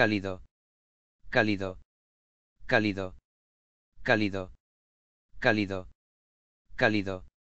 cálido, cálido, cálido, cálido, cálido, cálido,